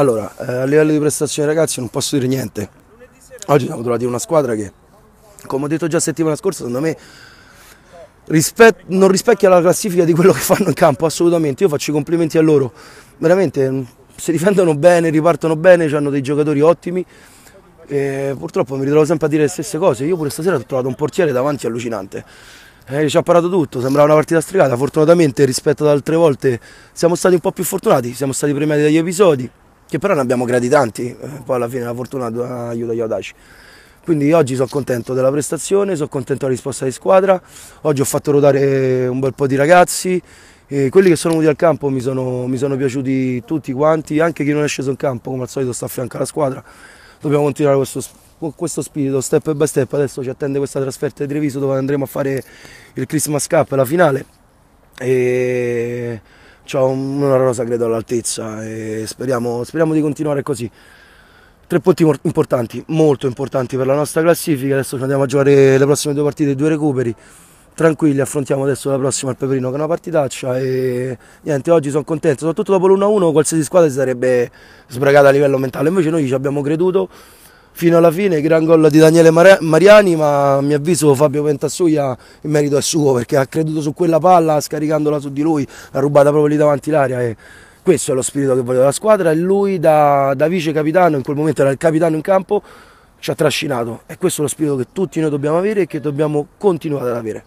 Allora, eh, a livello di prestazioni ragazzi non posso dire niente. Oggi siamo trovati una squadra che, come ho detto già settimana scorsa, secondo me rispet non rispecchia la classifica di quello che fanno in campo, assolutamente. Io faccio i complimenti a loro. Veramente, mm, si difendono bene, ripartono bene, hanno dei giocatori ottimi. E purtroppo mi ritrovo sempre a dire le stesse cose. Io pure stasera ho trovato un portiere davanti allucinante. Eh, ci ha parato tutto, sembrava una partita stregata. Fortunatamente rispetto ad altre volte siamo stati un po' più fortunati, siamo stati premiati dagli episodi che però ne abbiamo gradi tanti, eh, poi alla fine la fortuna aiuta gli audaci. Quindi oggi sono contento della prestazione, sono contento della risposta di squadra, oggi ho fatto ruotare un bel po' di ragazzi, quelli che sono venuti al campo mi sono, mi sono, piaciuti tutti quanti, anche chi non è sceso in campo come al solito sta a fianco alla squadra, dobbiamo continuare questo, questo spirito step by step, adesso ci attende questa trasferta di Treviso dove andremo a fare il Christmas Cup, la finale. E ho una rosa credo all'altezza e speriamo, speriamo di continuare così. Tre punti importanti, molto importanti per la nostra classifica, adesso ci andiamo a giocare le prossime due partite, e due recuperi, tranquilli, affrontiamo adesso la prossima al Peperino che è una partitaccia e niente, oggi sono contento, soprattutto dopo l'1-1 qualsiasi squadra si sarebbe sbragata a livello mentale, invece noi ci abbiamo creduto, fino alla fine gran gol di Daniele Mariani ma a mio avviso Fabio Pentassuglia il merito è suo perché ha creduto su quella palla scaricandola su di lui l'ha rubata proprio lì davanti l'aria e questo è lo spirito che voleva la squadra e lui da, da vice capitano in quel momento era il capitano in campo ci ha trascinato e questo è lo spirito che tutti noi dobbiamo avere e che dobbiamo continuare ad avere